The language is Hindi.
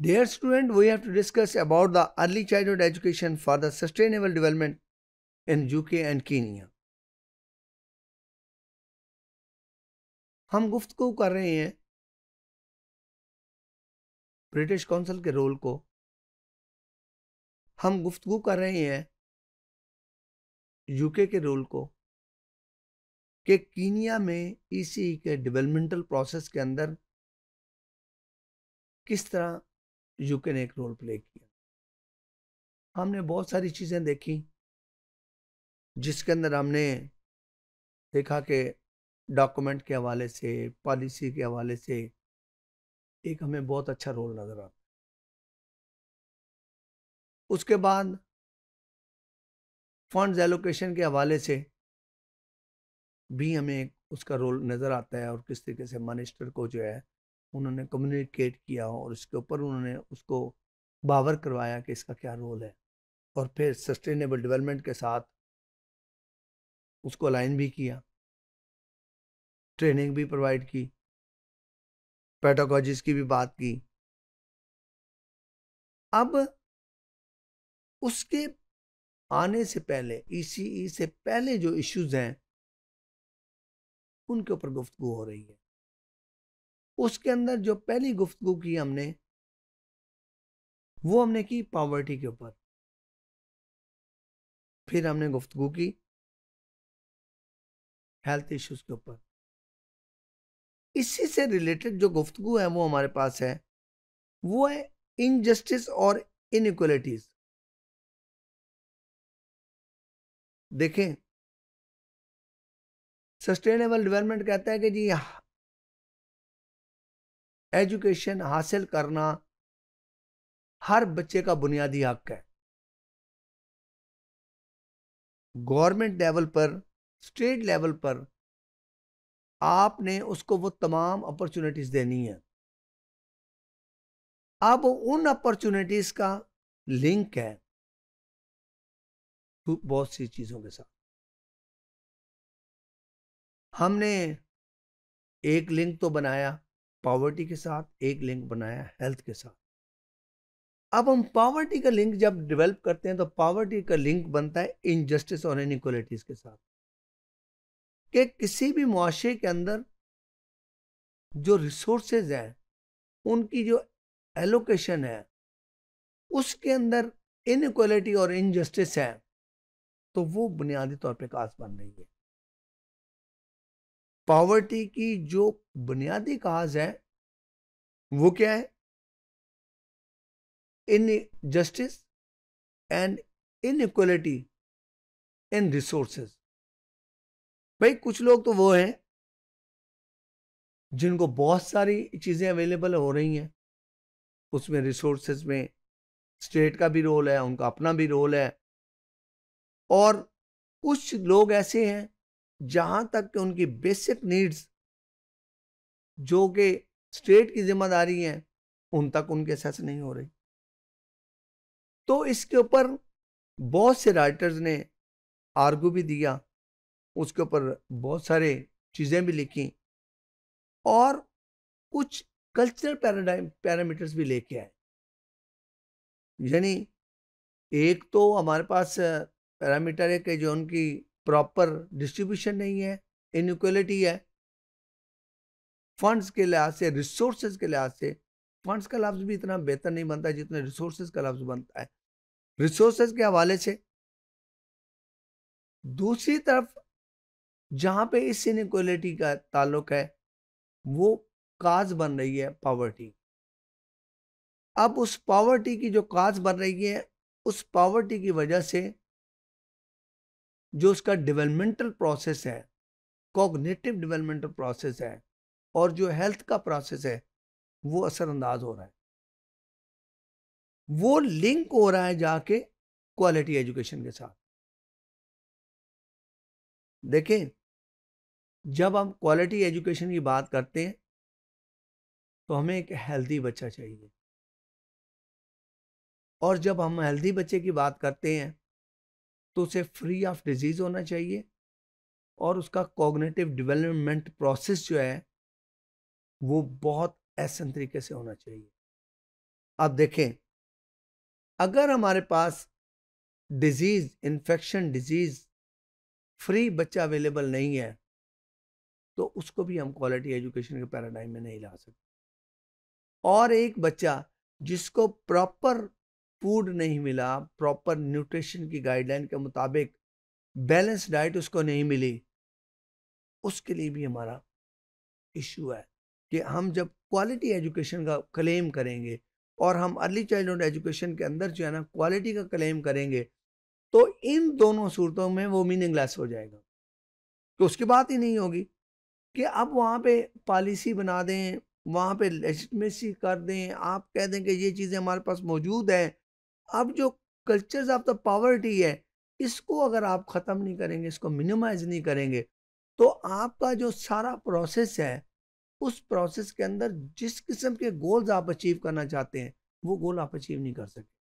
Dear student, we have to discuss about the early childhood education for the sustainable development in UK and Kenya. हम गुफ्तगु कर रहे हैं ब्रिटिश काउंसिल के रोल को हम गुफ्तगु कर रहे हैं यूके के रोल को कि कीनिया में ईसीई के डेवलपमेंटल प्रोसेस के अंदर किस तरह यूके ने एक रोल प्ले किया हमने बहुत सारी चीज़ें देखी जिसके अंदर हमने देखा कि डॉक्यूमेंट के हवाले से पॉलिसी के हवाले से एक हमें बहुत अच्छा रोल नज़र आता उसके बाद फंड्स एलोकेशन के हवाले से भी हमें उसका रोल नज़र आता है और किस तरीके से मिनिस्टर को जो है उन्होंने कम्युनिकेट किया हो और इसके ऊपर उन्होंने उसको बावर करवाया कि इसका क्या रोल है और फिर सस्टेनेबल डेवलपमेंट के साथ उसको अलाइन भी किया ट्रेनिंग भी प्रोवाइड की पैटोकॉजिस की भी बात की अब उसके आने से पहले ईसीई e e से पहले जो इश्यूज हैं उनके ऊपर गुफ्तु हो रही है उसके अंदर जो पहली गुफ्तु की हमने वो हमने की पावर्टी के ऊपर फिर हमने गुफ्तु की हेल्थ इश्यूज के ऊपर इसी से रिलेटेड जो गुफ्तु है वो हमारे पास है वो है इनजस्टिस और इनक्वलिटीज देखें सस्टेनेबल डेवलपमेंट कहता है कि जी एजुकेशन हासिल करना हर बच्चे का बुनियादी हक है गवर्नमेंट लेवल पर स्टेट लेवल पर आपने उसको वो तमाम अपॉर्चुनिटीज़ देनी है अब उन अपॉर्चुनिटीज़ का लिंक है तो बहुत सी चीज़ों के साथ हमने एक लिंक तो बनाया पॉवर्टी के साथ एक लिंक बनाया हेल्थ के साथ अब हम पॉवर्टी का लिंक जब डेवलप करते हैं तो पॉवर्टी का लिंक बनता है इनजस्टिस और इनक्वलिटीज के साथ कि किसी भी मुआशे के अंदर जो रिसोर्सेज हैं उनकी जो एलोकेशन है उसके अंदर इनक्वलिटी और इनजस्टिस है तो वो बुनियादी तौर पर काज बन रही है पॉवर्टी की जो बुनियादी काज है वो क्या है injustice and inequality in resources भाई कुछ लोग तो वो हैं जिनको बहुत सारी चीज़ें अवेलेबल हो रही हैं उसमें रिसोर्सेज में स्टेट का भी रोल है उनका अपना भी रोल है और कुछ लोग ऐसे हैं जहाँ तक कि उनकी बेसिक नीड्स जो कि स्टेट की जिम्मेदारी हैं उन तक उनके असेस नहीं हो रही तो इसके ऊपर बहुत से राइटर्स ने आर्गू भी दिया उसके ऊपर बहुत सारे चीज़ें भी लिखी और कुछ कल्चरल पैराडाइम पैरामीटर्स भी लेके आए यानी एक तो हमारे पास पैरामीटर है कि जो उनकी प्रॉपर डिस्ट्रीब्यूशन नहीं है इनक्वलिटी है फंड्स के लिहाज से रिसोर्सेज के लिहाज से फंड्स का लफ्ज़ भी इतना बेहतर नहीं बनता जितना रिसोर्सेज का लफ्ज़ बनता है रिसोर्सेज के हवाले से दूसरी तरफ जहाँ पे इस इनक्वलिटी का ताल्लुक है वो काज बन रही है पावर्टी अब उस पावर्टी की जो काज बन रही है उस पावर्टी की वजह से जो उसका डेवलपमेंटल प्रोसेस है कॉग्नेटिव डेवलपमेंटल प्रोसेस है और जो हेल्थ का प्रोसेस है वो असरअंदाज हो रहा है वो लिंक हो रहा है जाके क्वालिटी एजुकेशन के साथ देखें जब हम क्वालिटी एजुकेशन की बात करते हैं तो हमें एक हेल्दी बच्चा चाहिए और जब हम हेल्दी बच्चे की बात करते हैं तो उसे फ्री ऑफ डिजीज़ होना चाहिए और उसका कॉग्नेटिव डेवलपमेंट प्रोसेस जो है वो बहुत ऐसन तरीके से होना चाहिए आप देखें अगर हमारे पास डिजीज़ इन्फेक्शन डिजीज़ फ्री बच्चा अवेलेबल नहीं है तो उसको भी हम क्वालिटी एजुकेशन के पैराडाइम में नहीं ला सकते और एक बच्चा जिसको प्रॉपर फूड नहीं मिला प्रॉपर न्यूट्रिशन की गाइडलाइन के मुताबिक बैलेंस डाइट उसको नहीं मिली उसके लिए भी हमारा इशू है कि हम जब क्वालिटी एजुकेशन का क्लेम करेंगे और हम अर्ली चाइल्डहुड एजुकेशन के अंदर जो है ना क्वालिटी का क्लेम करेंगे तो इन दोनों सूरतों में वो मीनिंगलेस हो जाएगा तो उसकी बात ही नहीं होगी कि आप वहाँ पे पॉलिसी बना दें वहाँ पे लेजिटमेसी कर दें आप कह दें कि ये चीज़ें हमारे पास मौजूद हैं अब जो कल्चर्स ऑफ द पावर्टी है इसको अगर आप ख़त्म नहीं करेंगे इसको मिनिमाइज नहीं करेंगे तो आपका जो सारा प्रोसेस है उस प्रोसेस के अंदर जिस किस्म के गोल्स आप अचीव करना चाहते हैं वो गोल आप अचीव नहीं कर सकते